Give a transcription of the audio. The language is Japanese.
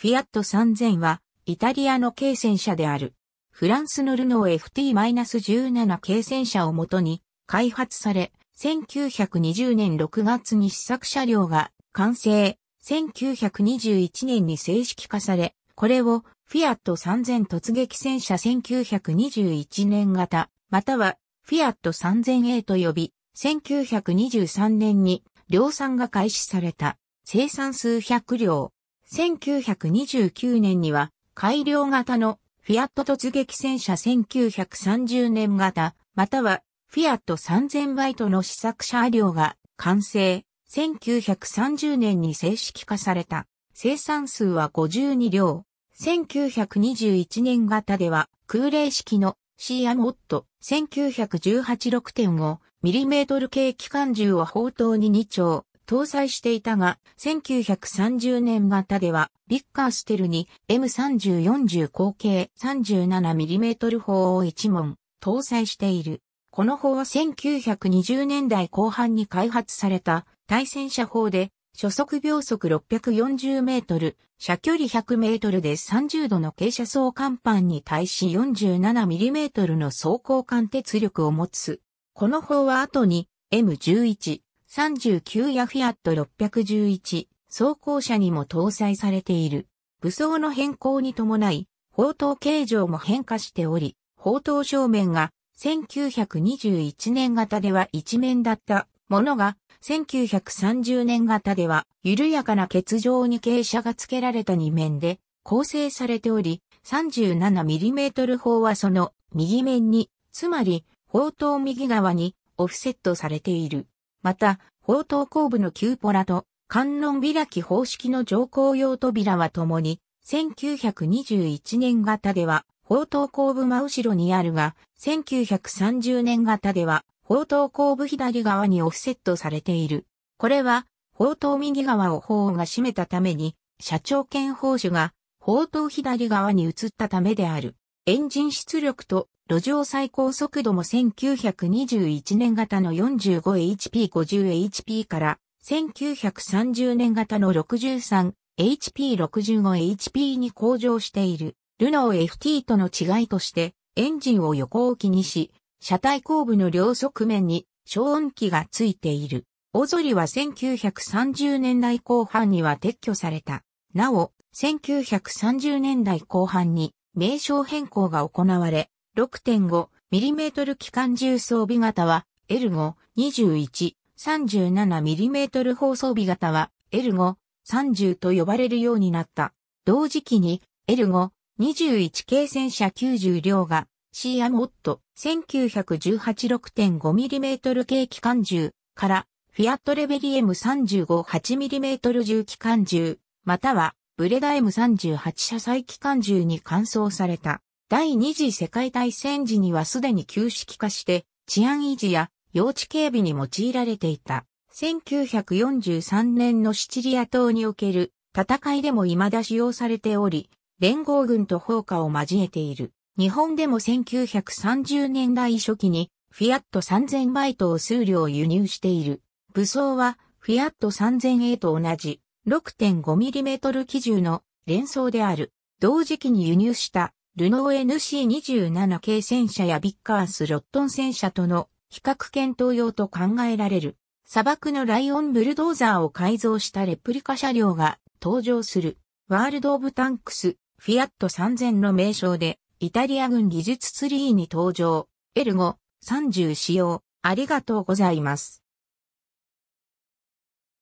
フィアット3000は、イタリアの軽戦車である。フランスのルノー FT-17 軽戦車をもとに開発され、1920年6月に試作車両が完成、1921年に正式化され、これをフィアット3000突撃戦車1921年型、またはフィアット 3000A と呼び、1923年に量産が開始された。生産数百両、1929年には改良型のフィアット突撃戦車1930年型、またはフィアット3000バイトの試作車両が完成。1930年に正式化された。生産数は52両。1921年型では空冷式のシアモット1 9 1 8 6 5トル系機関銃を砲塔に2丁、搭載していたが、1930年型では、ビッカーステルに M3040 口径 37mm 砲を1門搭載している。この砲は1920年代後半に開発された対戦車砲で、初速秒速640メートル、射距離100メートルで30度の傾斜層甲板に対し47ミリメートルの走行間鉄力を持つ。この砲は後に M11、39ヤフィアット611装甲車にも搭載されている。武装の変更に伴い、砲塔形状も変化しており、砲塔正面が1921年型では一面だったものが、1930年型では緩やかな欠状に傾斜が付けられた二面で構成されており、37mm 砲はその右面に、つまり砲塔右側にオフセットされている。また、砲塔後部のキューポラと観音開き方式の乗降用扉はともに、1921年型では、砲塔後部真後ろにあるが、1930年型では、砲塔後部左側にオフセットされている。これは、砲塔右側を砲が閉めたために、社長兼砲手が、砲塔左側に移ったためである。エンジン出力と路上最高速度も1921年型の 45HP50HP から1930年型の 63HP65HP に向上しているルノー FT との違いとしてエンジンを横置きにし車体後部の両側面に消音器がついている。オゾリは1930年代後半には撤去された。なお、1930年代後半に名称変更が行われ、6.5mm 機関銃装備型は L5、21、37mm 砲装備型は L5、30と呼ばれるようになった。同時期に L5、21系戦車90両がシーアモット 1918.6.5mm 系機関銃からフィアットレベリ M35-8mm 銃機関銃またはブレダ M38 車載機関銃に換装された。第二次世界大戦時にはすでに旧式化して治安維持や用地警備に用いられていた。1943年のシチリア島における戦いでも未だ使用されており、連合軍と砲火を交えている。日本でも1930年代初期にフィアット3000バイトを数量輸入している。武装はフィアット 3000A と同じ 6.5mm 機銃の連装である。同時期に輸入したルノー NC27 系戦車やビッカース・ロットン戦車との比較検討用と考えられる。砂漠のライオンブルドーザーを改造したレプリカ車両が登場する。ワールド・オブ・タンクス、フィアット3000の名称で、イタリア軍技術ツリーに登場。エルゴ、30使用。ありがとうございます。